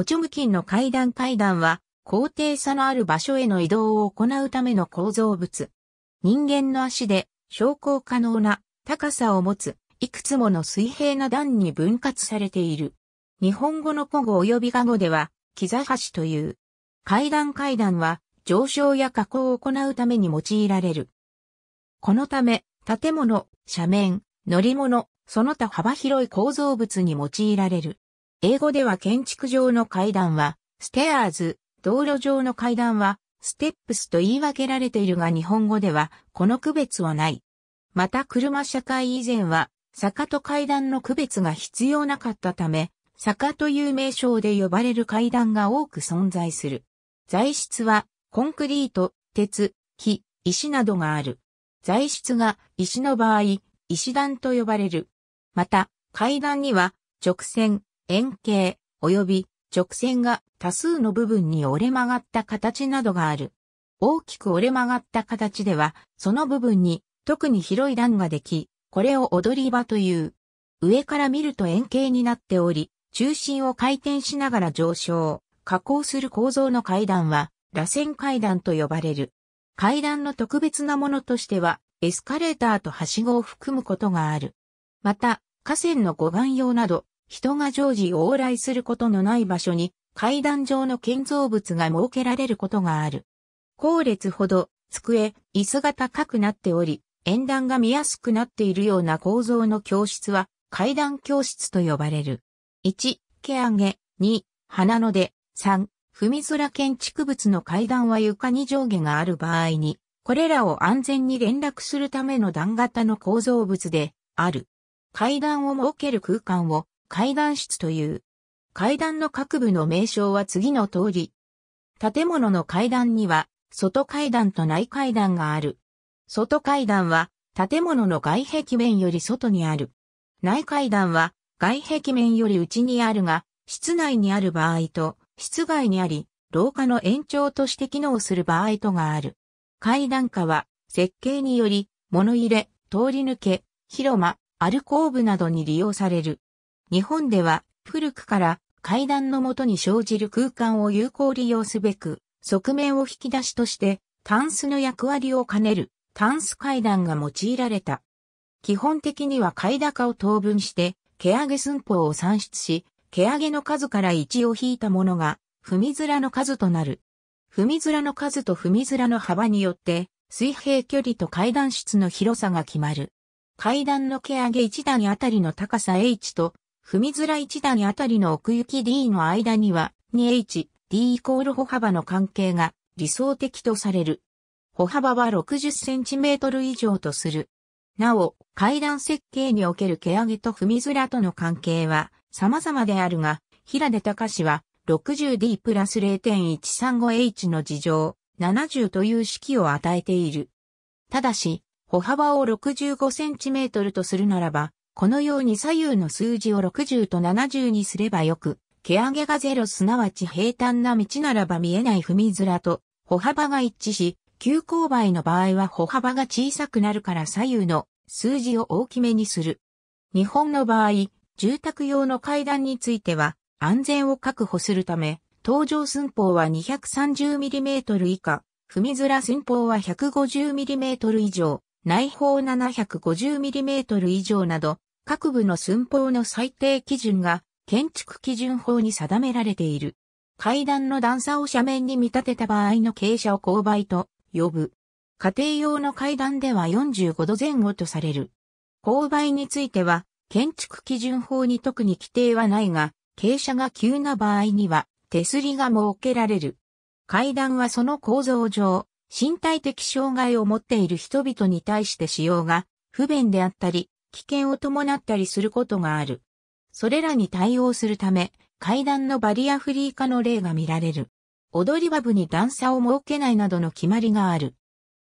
ポチョムキンの階段階段は、高低差のある場所への移動を行うための構造物。人間の足で、昇降可能な高さを持つ、いくつもの水平な段に分割されている。日本語の古語及び画語では、木座橋という。階段階段は、上昇や加工を行うために用いられる。このため、建物、斜面、乗り物、その他幅広い構造物に用いられる。英語では建築上の階段は、ステアーズ、道路上の階段は、ステップスと言い分けられているが日本語では、この区別はない。また車社会以前は、坂と階段の区別が必要なかったため、坂という名称で呼ばれる階段が多く存在する。材質は、コンクリート、鉄、木、石などがある。材質が石の場合、石段と呼ばれる。また、階段には、直線、円形、及び直線が多数の部分に折れ曲がった形などがある。大きく折れ曲がった形では、その部分に特に広い段ができ、これを踊り場という。上から見ると円形になっており、中心を回転しながら上昇、下降する構造の階段は、螺旋階段と呼ばれる。階段の特別なものとしては、エスカレーターとはしごを含むことがある。また、河川の護岸用など、人が常時往来することのない場所に階段状の建造物が設けられることがある。後列ほど机、椅子が高くなっており、縁談が見やすくなっているような構造の教室は階段教室と呼ばれる。1、毛上げ、2、花の出、3、踏み空建築物の階段は床に上下がある場合に、これらを安全に連絡するための段型の構造物である。階段を設ける空間を階段室という。階段の各部の名称は次の通り。建物の階段には、外階段と内階段がある。外階段は、建物の外壁面より外にある。内階段は、外壁面より内にあるが、室内にある場合と、室外にあり、廊下の延長として機能する場合とがある。階段下は、設計により、物入れ、通り抜け、広間、アルコーブなどに利用される。日本では古くから階段のもとに生じる空間を有効利用すべく、側面を引き出しとして、タンスの役割を兼ねる、タンス階段が用いられた。基本的には階高を等分して、毛上げ寸法を算出し、毛上げの数から1を引いたものが、踏み面の数となる。踏み面の数と踏み面の幅によって、水平距離と階段室の広さが決まる。階段の毛上げ1段あたりの高さ h と踏づら1段あたりの奥行き D の間には 2H、D イコール歩幅の関係が理想的とされる。歩幅は 60cm 以上とする。なお、階段設計における毛上げと踏みづらとの関係は様々であるが、平出隆氏は 60D プラス 0.135H の事情70という式を与えている。ただし、歩幅を 65cm とするならば、このように左右の数字を60と70にすればよく、毛上げが0すなわち平坦な道ならば見えない踏み面と歩幅が一致し、急勾配の場合は歩幅が小さくなるから左右の数字を大きめにする。日本の場合、住宅用の階段については安全を確保するため、登場寸法は 230mm 以下、踏み面寸法は 150mm 以上、内包 750mm 以上など、各部の寸法の最低基準が建築基準法に定められている。階段の段差を斜面に見立てた場合の傾斜を勾配と呼ぶ。家庭用の階段では45度前後とされる。勾配については、建築基準法に特に規定はないが、傾斜が急な場合には手すりが設けられる。階段はその構造上、身体的障害を持っている人々に対して使用が不便であったり、危険を伴ったりすることがある。それらに対応するため、階段のバリアフリー化の例が見られる。踊り場部に段差を設けないなどの決まりがある。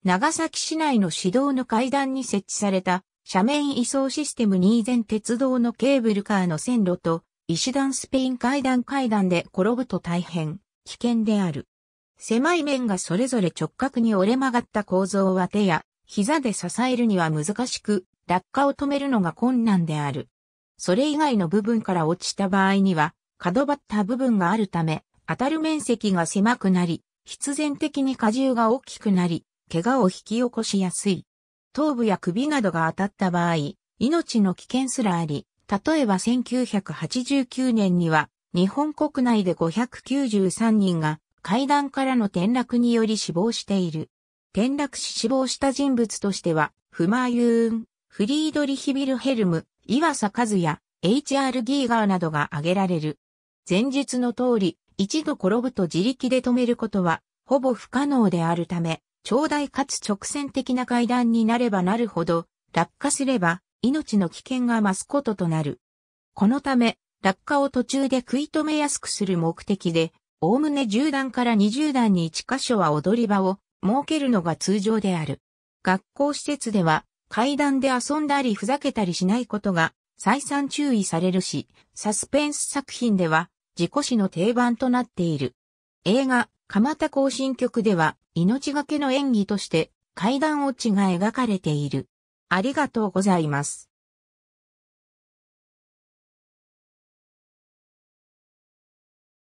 長崎市内の市道の階段に設置された斜面移送システムに以前鉄道のケーブルカーの線路と石段スペイン階段階段で転ぶと大変危険である。狭い面がそれぞれ直角に折れ曲がった構造は手や膝で支えるには難しく、落下を止めるのが困難である。それ以外の部分から落ちた場合には、角張った部分があるため、当たる面積が狭くなり、必然的に荷重が大きくなり、怪我を引き起こしやすい。頭部や首などが当たった場合、命の危険すらあり、例えば1989年には、日本国内で593人が階段からの転落により死亡している。転落し死亡した人物としては、フマユーン、フリードリヒビルヘルム、岩佐和也、H.R. ギーガーなどが挙げられる。前述の通り、一度転ぶと自力で止めることは、ほぼ不可能であるため、長大かつ直線的な階段になればなるほど、落下すれば、命の危険が増すこととなる。このため、落下を途中で食い止めやすくする目的で、おおむね10段から20段に1箇所は踊り場を設けるのが通常である。学校施設では階段で遊んだりふざけたりしないことが再三注意されるし、サスペンス作品では自己史の定番となっている。映画、蒲田行進曲では命がけの演技として階段落ちが描かれている。ありがとうございます。